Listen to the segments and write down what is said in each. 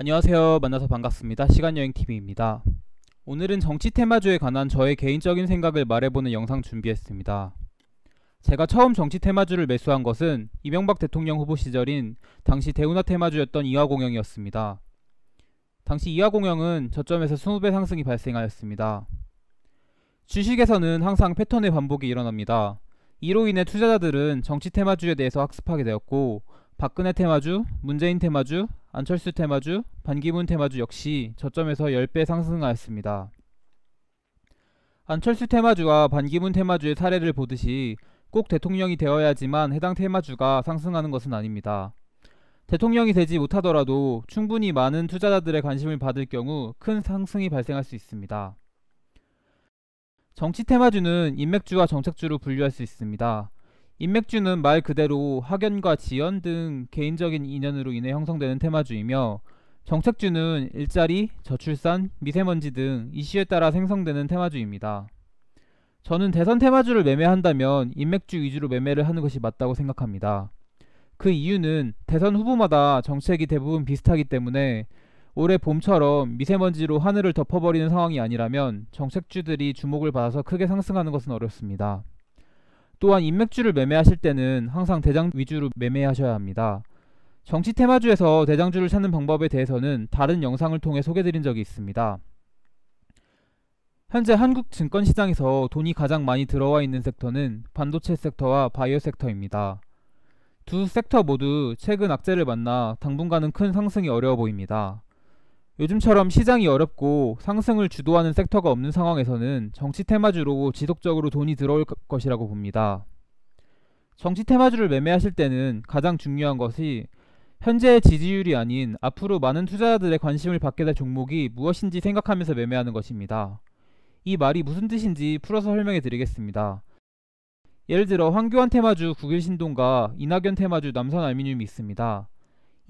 안녕하세요. 만나서 반갑습니다. 시간여행TV입니다. 오늘은 정치 테마주에 관한 저의 개인적인 생각을 말해보는 영상 준비했습니다. 제가 처음 정치 테마주를 매수한 것은 이명박 대통령 후보 시절인 당시 대운하 테마주였던 이화공영이었습니다. 당시 이화공영은 저점에서 20배 상승이 발생하였습니다. 주식에서는 항상 패턴의 반복이 일어납니다. 이로 인해 투자자들은 정치 테마주에 대해서 학습하게 되었고 박근혜 테마주, 문재인 테마주, 안철수 테마주, 반기문 테마주 역시 저점에서 10배 상승하였습니다. 안철수 테마주와 반기문 테마주의 사례를 보듯이 꼭 대통령이 되어야지만 해당 테마주가 상승하는 것은 아닙니다. 대통령이 되지 못하더라도 충분히 많은 투자자들의 관심을 받을 경우 큰 상승이 발생할 수 있습니다. 정치 테마주는 인맥주와 정책주로 분류할 수 있습니다. 인맥주는 말 그대로 학연과 지연 등 개인적인 인연으로 인해 형성되는 테마주이며 정책주는 일자리, 저출산, 미세먼지 등 이슈에 따라 생성되는 테마주입니다. 저는 대선 테마주를 매매한다면 인맥주 위주로 매매를 하는 것이 맞다고 생각합니다. 그 이유는 대선 후보마다 정책이 대부분 비슷하기 때문에 올해 봄처럼 미세먼지로 하늘을 덮어버리는 상황이 아니라면 정책주들이 주목을 받아서 크게 상승하는 것은 어렵습니다. 또한 인맥주를 매매하실 때는 항상 대장 위주로 매매하셔야 합니다. 정치 테마주에서 대장주를 찾는 방법에 대해서는 다른 영상을 통해 소개드린 적이 있습니다. 현재 한국 증권시장에서 돈이 가장 많이 들어와 있는 섹터는 반도체 섹터와 바이오 섹터입니다. 두 섹터 모두 최근 악재를 만나 당분간은 큰 상승이 어려워 보입니다. 요즘처럼 시장이 어렵고 상승을 주도하는 섹터가 없는 상황에서는 정치 테마주로 지속적으로 돈이 들어올 것이라고 봅니다. 정치 테마주를 매매하실 때는 가장 중요한 것이 현재의 지지율이 아닌 앞으로 많은 투자자들의 관심을 받게 될 종목이 무엇인지 생각하면서 매매하는 것입니다. 이 말이 무슨 뜻인지 풀어서 설명해 드리겠습니다. 예를 들어 황교안 테마주 국일신동과 이낙연 테마주 남산알미늄이 있습니다.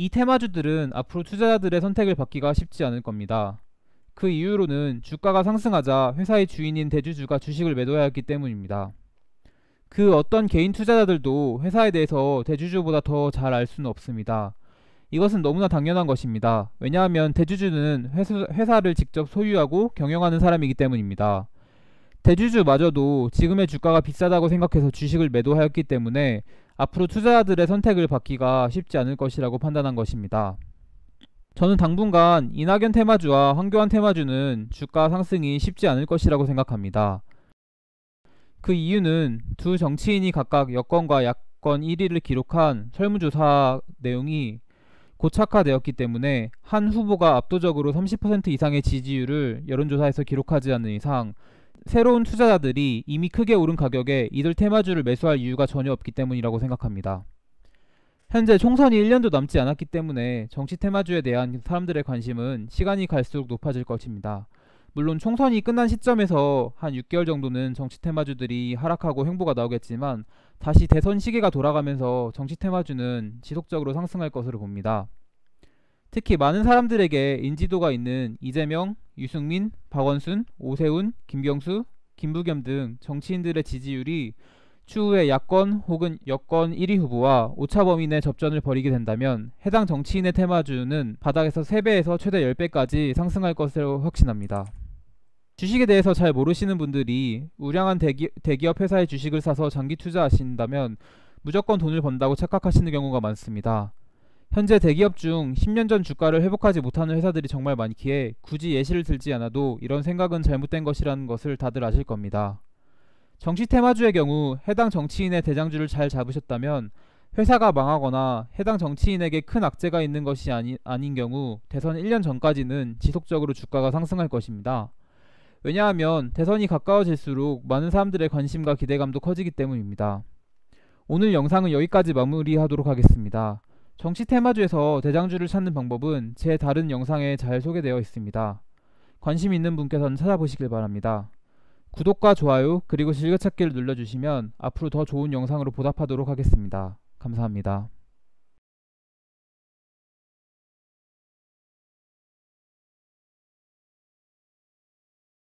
이 테마주들은 앞으로 투자자들의 선택을 받기가 쉽지 않을 겁니다. 그 이유로는 주가가 상승하자 회사의 주인인 대주주가 주식을 매도해야 했기 때문입니다. 그 어떤 개인 투자자들도 회사에 대해서 대주주보다 더 잘 알 수는 없습니다. 이것은 너무나 당연한 것입니다. 왜냐하면 대주주는 회수, 회사를 직접 소유하고 경영하는 사람이기 때문입니다. 대주주마저도 지금의 주가가 비싸다고 생각해서 주식을 매도하였기 때문에 앞으로 투자자들의 선택을 받기가 쉽지 않을 것이라고 판단한 것입니다. 저는 당분간 이낙연 테마주와 황교안 테마주는 주가 상승이 쉽지 않을 것이라고 생각합니다. 그 이유는 두 정치인이 각각 여권과 야권 1위를 기록한 설문조사 내용이 고착화되었기 때문에 한 후보가 압도적으로 30% 이상의 지지율을 여론조사에서 기록하지 않는 이상 새로운 투자자들이 이미 크게 오른 가격에 이들 테마주를 매수할 이유가 전혀 없기 때문이라고 생각합니다. 현재 총선이 1년도 남지 않았기 때문에 정치 테마주에 대한 사람들의 관심은 시간이 갈수록 높아질 것입니다. 물론 총선이 끝난 시점에서 한 6개월 정도는 정치 테마주들이 하락하고 횡보가 나오겠지만 다시 대선 시기가 돌아가면서 정치 테마주는 지속적으로 상승할 것으로 봅니다. 특히 많은 사람들에게 인지도가 있는 이재명, 유승민, 박원순, 오세훈, 김경수, 김부겸 등 정치인들의 지지율이 추후에 야권 혹은 여권 1위 후보와 오차범위 내 접전을 벌이게 된다면 해당 정치인의 테마주는 바닥에서 3배에서 최대 10배까지 상승할 것으로 확신합니다. 주식에 대해서 잘 모르시는 분들이 우량한 대기, 대기업 회사의 주식을 사서 장기 투자하신다면 무조건 돈을 번다고 착각하시는 경우가 많습니다. 현재 대기업 중 10년 전 주가를 회복하지 못하는 회사들이 정말 많기에 굳이 예시를 들지 않아도 이런 생각은 잘못된 것이라는 것을 다들 아실 겁니다. 정치 테마주의 경우 해당 정치인의 대장주를 잘 잡으셨다면 회사가 망하거나 해당 정치인에게 큰 악재가 있는 것이 아니, 아닌 경우 대선 1년 전까지는 지속적으로 주가가 상승할 것입니다. 왜냐하면 대선이 가까워질수록 많은 사람들의 관심과 기대감도 커지기 때문입니다. 오늘 영상은 여기까지 마무리하도록 하겠습니다. 정치 테마주에서 대장주를 찾는 방법은 제 다른 영상에 잘 소개되어 있습니다. 관심 있는 분께서는 찾아보시길 바랍니다. 구독과 좋아요 그리고 즐겨찾기를 눌러주시면 앞으로 더 좋은 영상으로 보답하도록 하겠습니다. 감사합니다.